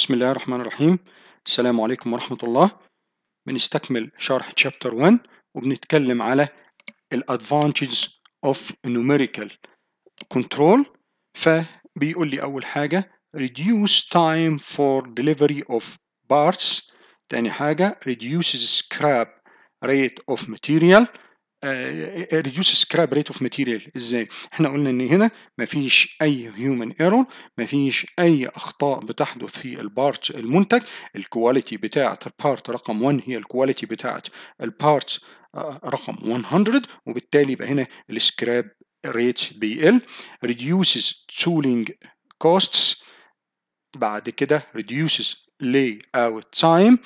بسم الله الرحمن الرحيم السلام عليكم ورحمة الله بنستكمل شرح chapter 1 وبنتكلم على ال advantages of numerical control فبيقول لي أول حاجة reduce time for delivery of parts تاني حاجة reduces scrap rate of material ريديوس سكراب ريت اوف ماتيريال ازاي احنا قلنا ان هنا مفيش اي هيومن ايرور مفيش اي اخطاء بتحدث في البارت المنتج الكواليتي بتاعه البارت رقم 1 هي الكواليتي بتاعه البارت رقم 100 وبالتالي يبقى هنا السكراب ريت بيقل reduces tooling costs بعد كده reduces layout time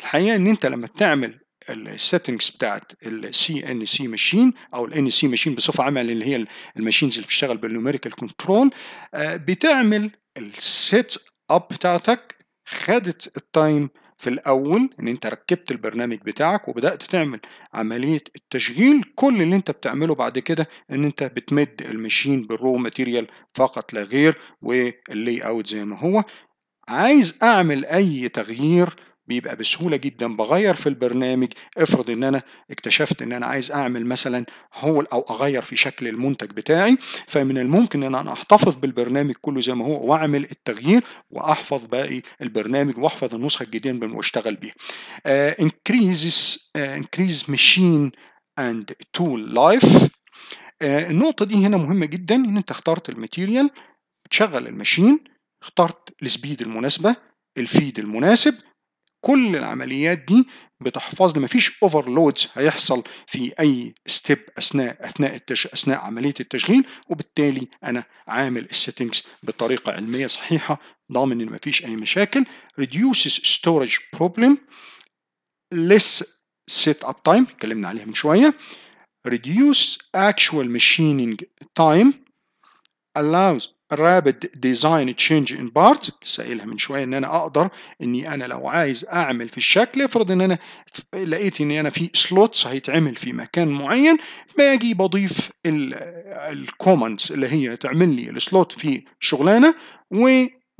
الحقيقه ان انت لما تعمل السيتنجز بتاعت السي ان سي ماشين او الان سي ماشين بصفه عامه اللي هي الماشينز اللي بتشتغل بالنيوميريكال آه، كنترول بتعمل السيت اب بتاعتك خدت التايم في الاول ان انت ركبت البرنامج بتاعك وبدات تعمل عمليه التشغيل كل اللي انت بتعمله بعد كده ان انت بتمد الماشين بالرو ماتيريال فقط لا غير واللي اوت زي ما هو عايز اعمل اي تغيير بيبقى بسهوله جدا بغير في البرنامج افرض ان انا اكتشفت ان انا عايز اعمل مثلا هول او اغير في شكل المنتج بتاعي فمن الممكن ان انا احتفظ بالبرنامج كله زي ما هو واعمل التغيير واحفظ باقي البرنامج واحفظ النسخه الجديده واشتغل بيها انكريزس انكريز ماشين اند تول لايف النقطه دي هنا مهمه جدا ان انت اخترت الماتيريال تشغل الماشين اخترت السبيد المناسبه الفيد المناسب كل العمليات دي بتحفظ لي مفيش اوفرلودز هيحصل في اي ستيب اثناء اثناء التش... اثناء عمليه التشغيل وبالتالي انا عامل السيتنجز بطريقه علميه صحيحه ضامن ان مفيش اي مشاكل reduces storage problem less set up time اتكلمنا عليها من شويه reduce actual machining time allows رابد ديزاين تشينج ان بارت سائلها من شويه ان انا اقدر اني انا لو عايز اعمل في الشكل افرض ان انا لقيت ان انا في سلوتس هيتعمل في مكان معين باجي بضيف الكومنتس اللي هي تعمل لي السلوت في شغلانه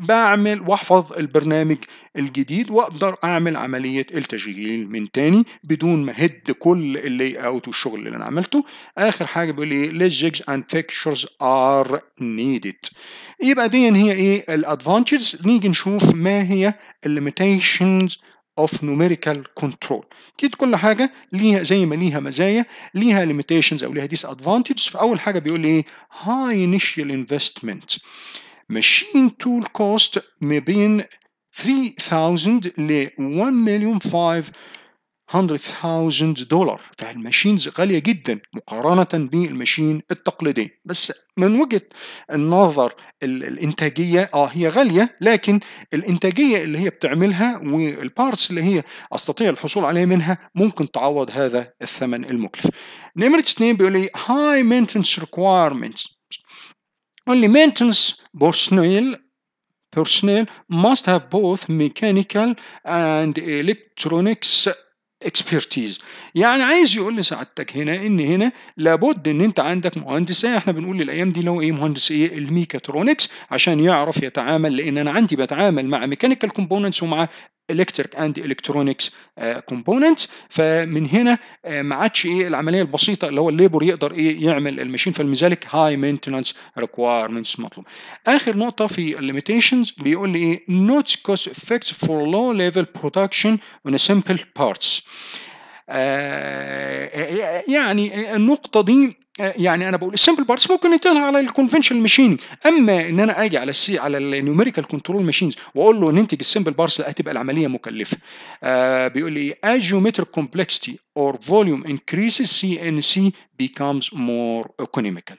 بعمل واحفظ البرنامج الجديد واقدر اعمل عمليه التشغيل من تاني بدون ما هد كل اللي اوت والشغل اللي انا عملته اخر حاجه بيقول لي ليجز اند فيكشرز ار نيدد يبقى دي هي ايه الادفانتجز نيجي نشوف ما هي الليميتيشنز اوف numerical كنترول اكيد كل حاجه ليها زي ما ليها مزايا ليها ليميتيشنز او ليها ديس ادفانتجز فاول حاجه بيقول لي هاي انيشال انفستمنت ماشين تول كوست ما بين 3000 ل 1 مليون دولار فالماشينز غالية جدا مقارنة بالماشين التقليدية بس من وجهة النظر الانتاجية اه هي غالية لكن الانتاجية اللي هي بتعملها والبارتس اللي هي استطيع الحصول عليها منها ممكن تعوض هذا الثمن المكلف نمرة اثنين بيقول لي هاي maintenance requirements Only maintenance personnel personnel must have both mechanical and electronics expertise يعني عايز يقول لسعادتك هنا ان هنا لابد ان انت عندك مهندس ايه احنا بنقول الايام دي لو ايه مهندس ايه الميكاترونكس عشان يعرف يتعامل لان انا عندي بتعامل مع ميكانيكال كومبوننتس ومع electric and electronics uh, components فمن هنا uh, ما عادش ايه العمليه البسيطه اللي هو الليبر يقدر ايه يعمل الماشين فلذلك هاي مينتنانس ريكوايرمنتس مطلوب اخر نقطه في الليميتيشنز بيقول لي ايه نوت كوست افكت فور لو ليفل برودكشن اون سمبل بارتس يعني النقطة دي يعني انا بقول السمبل بارتس ممكن ينتقلها على الكونفنشنال ماشين اما ان انا اجي على السي على النيوميريكال كنترول ماشينز واقول له ننتج السمبل بارتس لا هتبقى العمليه مكلفه آه بيقول لي اجيومتر كومبلكسيتي اور فوليوم or سي ان سي becomes مور ايكونوميكال